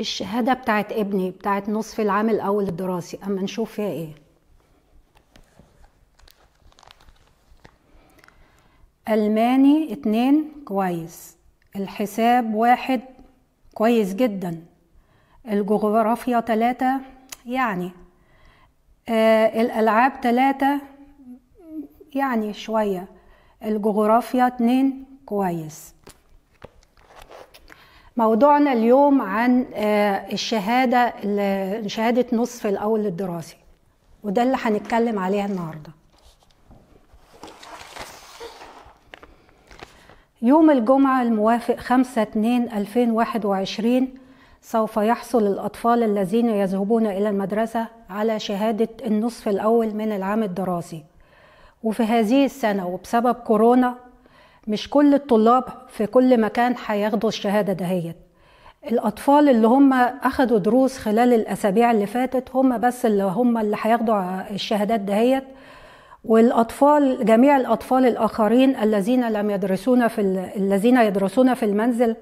الشهاده بتاعت ابني بتاعت نصف العام الاول الدراسي اما نشوف فيها ايه الماني اتنين كويس الحساب واحد كويس جدا الجغرافيا تلاتة يعني آه الالعاب تلاتة يعني شويه الجغرافيا اتنين كويس موضوعنا اليوم عن آه، الشهادة شهادة نصف الأول الدراسي وده اللي هنتكلم عليها النهاردة يوم الجمعة الموافق 5 2 2021 سوف يحصل الأطفال الذين يذهبون إلى المدرسة على شهادة النصف الأول من العام الدراسي وفي هذه السنة وبسبب كورونا مش كل الطلاب في كل مكان هياخدوا الشهاده دهيت الاطفال اللي هم اخدوا دروس خلال الاسابيع اللي فاتت هم بس اللي هم اللي هياخدوا الشهادات دهيت والاطفال جميع الاطفال الاخرين الذين لم يدرسون في الذين يدرسون في المنزل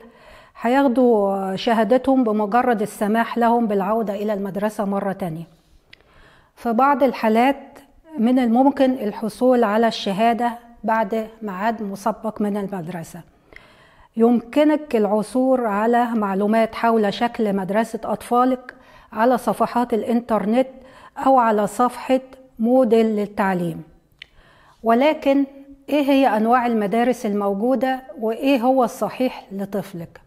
هياخدوا شهادتهم بمجرد السماح لهم بالعودة إلى المدرسة مرة تانية في بعض الحالات من الممكن الحصول على الشهادة بعد ميعاد مسبق من المدرسة يمكنك العثور على معلومات حول شكل مدرسة أطفالك على صفحات الإنترنت أو على صفحة موديل للتعليم ولكن إيه هي أنواع المدارس الموجودة وإيه هو الصحيح لطفلك؟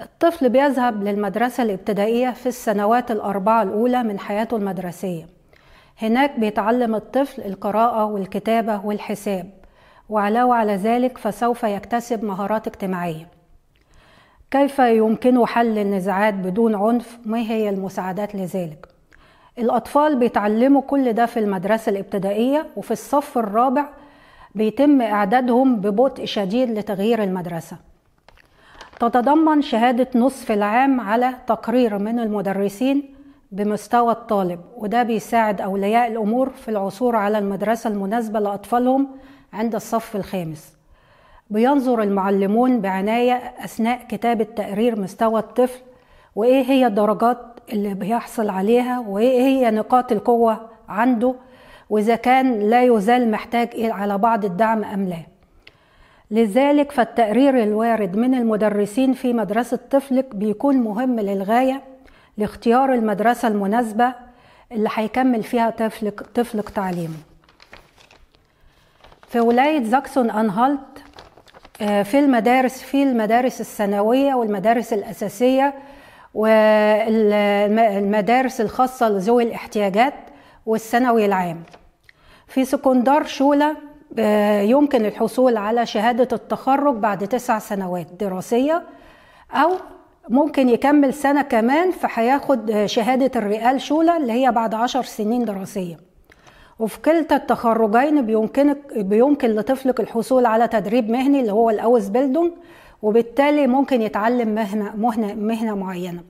الطفل بيذهب للمدرسة الابتدائية في السنوات الأربعة الأولى من حياته المدرسية هناك بيتعلم الطفل القراءة والكتابة والحساب وعلاوة على ذلك فسوف يكتسب مهارات اجتماعية كيف يمكنه حل النزاعات بدون عنف ما هي المساعدات لذلك الأطفال بيتعلموا كل ده في المدرسة الابتدائية وفي الصف الرابع بيتم إعدادهم ببطء شديد لتغيير المدرسة تتضمن شهادة نصف العام على تقرير من المدرسين بمستوى الطالب وده بيساعد أولياء الأمور في العثور على المدرسة المناسبة لأطفالهم عند الصف الخامس بينظر المعلمون بعناية أثناء كتابة تقرير مستوى الطفل وإيه هي الدرجات اللي بيحصل عليها وإيه هي نقاط القوة عنده وإذا كان لا يزال محتاج إيه على بعض الدعم أم لا لذلك فالتقرير الوارد من المدرسين في مدرسة طفلك بيكون مهم للغاية لاختيار المدرسة المناسبة اللي هيكمل فيها طفلك, طفلك تعليمه في ولاية زاكسون أنهالت آه، في المدارس في المدارس الثانوية والمدارس الأساسية والمدارس الخاصة لذوي الاحتياجات والثانوي العام في سكندار شولة آه، يمكن الحصول على شهادة التخرج بعد تسع سنوات دراسية أو ممكن يكمل سنة كمان فهياخد آه، شهادة الرئال شولة اللي هي بعد عشر سنين دراسية وفي كلتا التخرجين بيمكنك بيمكن لطفلك الحصول على تدريب مهني اللي هو الاوز بيلدونج وبالتالي ممكن يتعلم مهنة, مهنة, مهنة معينة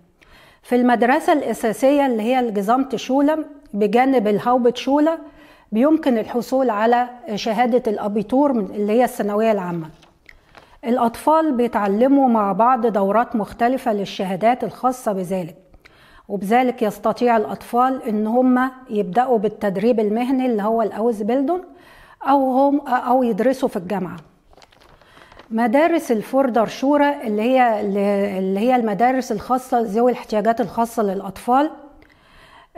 في المدرسة الأساسية اللي هي الجزامت شولة بجانب الهاوبت شولة بيمكن الحصول على شهادة الأبيتور اللي هي الثانوية العامة الأطفال بيتعلموا مع بعض دورات مختلفة للشهادات الخاصة بذلك وبذلك يستطيع الأطفال إن هم يبدأوا بالتدريب المهني اللي هو الأوز بيلدون أو هم أو يدرسوا في الجامعة مدارس الفوردر شورى اللي هي اللي هي المدارس الخاصة ذوي الاحتياجات الخاصة للأطفال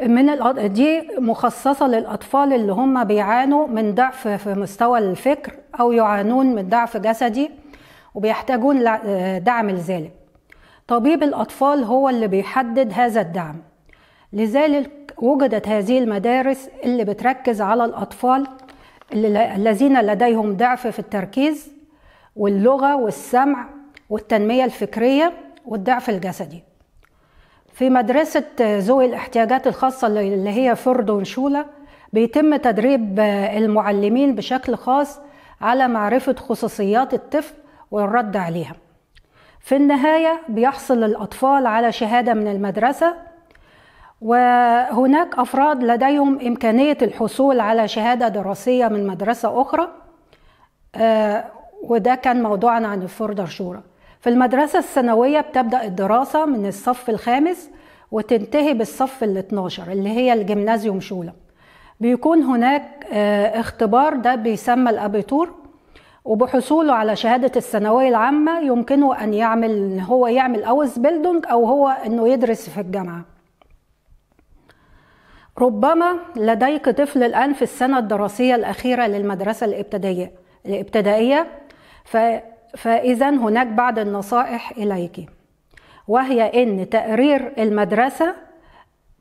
من دي مخصصة للأطفال اللي هم بيعانوا من ضعف في مستوى الفكر أو يعانون من ضعف جسدي وبيحتاجون دعم لذلك طبيب الأطفال هو اللي بيحدد هذا الدعم لذلك وجدت هذه المدارس اللي بتركز على الأطفال الذين لديهم ضعف في التركيز واللغة والسمع والتنمية الفكرية والضعف الجسدي في مدرسة ذوي الاحتياجات الخاصة اللي هي فرد ونشولة بيتم تدريب المعلمين بشكل خاص على معرفة خصوصيات الطفل والرد عليها في النهاية بيحصل الأطفال على شهادة من المدرسة وهناك أفراد لديهم إمكانية الحصول على شهادة دراسية من مدرسة أخرى آه، وده كان موضوعنا عن الفوردر شورى في المدرسة الثانوية بتبدأ الدراسة من الصف الخامس وتنتهي بالصف ال 12 اللي هي الجمنازيوم شولة بيكون هناك آه، اختبار ده بيسمى الأبيتور وبحصوله على شهادة الثانوية العامة يمكنه أن يعمل هو يعمل أوز بيلدونج أو هو أنه يدرس في الجامعة ربما لديك طفل الآن في السنة الدراسية الأخيرة للمدرسة الابتدائية الابتدائية ف... فإذا هناك بعض النصائح إليك وهي أن تقرير المدرسة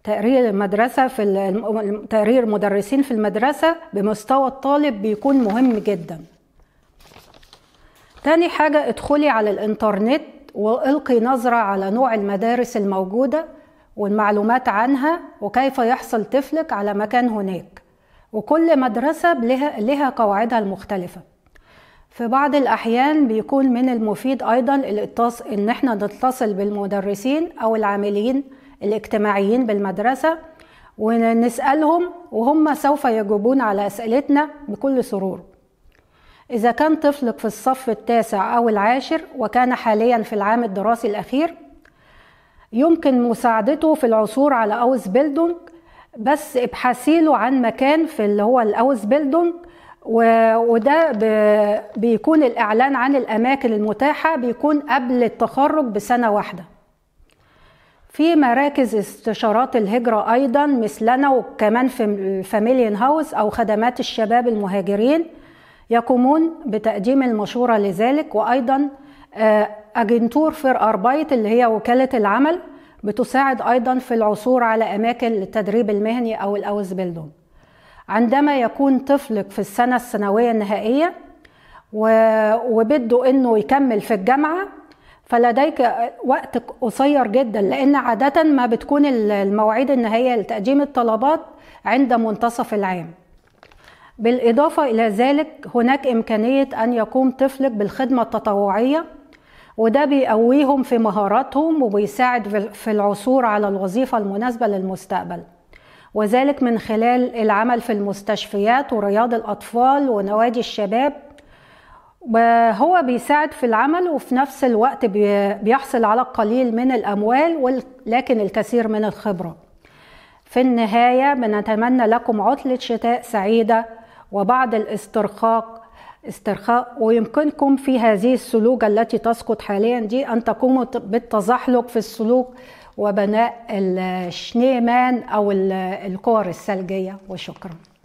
تقرير المدرسة في تقرير مدرسين في المدرسة بمستوى الطالب بيكون مهم جداً تاني حاجة ادخلي على الانترنت والقي نظرة على نوع المدارس الموجودة والمعلومات عنها وكيف يحصل طفلك على مكان هناك وكل مدرسة لها, لها قواعدها المختلفة في بعض الأحيان بيكون من المفيد أيضا الاتص... إن احنا نتصل بالمدرسين أو العاملين الاجتماعيين بالمدرسة ونسألهم وهم سوف يجيبون على أسئلتنا بكل سرور إذا كان طفلك في الصف التاسع أو العاشر وكان حاليا في العام الدراسي الأخير يمكن مساعدته في العثور على أوز بيلدونج بس ابحثي له عن مكان في اللي هو الأوز بيلدونج وده بيكون الإعلان عن الأماكن المتاحة بيكون قبل التخرج بسنة واحدة في مراكز استشارات الهجرة أيضا مثلنا وكمان في الفاميليان هاوس أو خدمات الشباب المهاجرين يقومون بتقديم المشورة لذلك وأيضا آه، أجنتور فير أربايت اللي هي وكالة العمل بتساعد أيضا في العثور على أماكن للتدريب المهني أو الأوز بيلدون عندما يكون طفلك في السنة الثانوية النهائية وبده أنه يكمل في الجامعة فلديك وقت قصير جدا لأن عادة ما بتكون المواعيد النهائية لتقديم الطلبات عند منتصف العام بالإضافة إلى ذلك هناك إمكانية أن يقوم طفلك بالخدمة التطوعية وده بيقويهم في مهاراتهم وبيساعد في العثور على الوظيفة المناسبة للمستقبل وذلك من خلال العمل في المستشفيات ورياض الأطفال ونوادي الشباب هو بيساعد في العمل وفي نفس الوقت بيحصل على القليل من الأموال لكن الكثير من الخبرة في النهاية بنتمنى لكم عطلة شتاء سعيدة وبعد الاسترخاء استرخاء ويمكنكم في هذه السلوك التي تسقط حاليا دي أن تقوموا بالتزحلق في السلوك وبناء الشنيمان أو الكور الثلجية وشكرا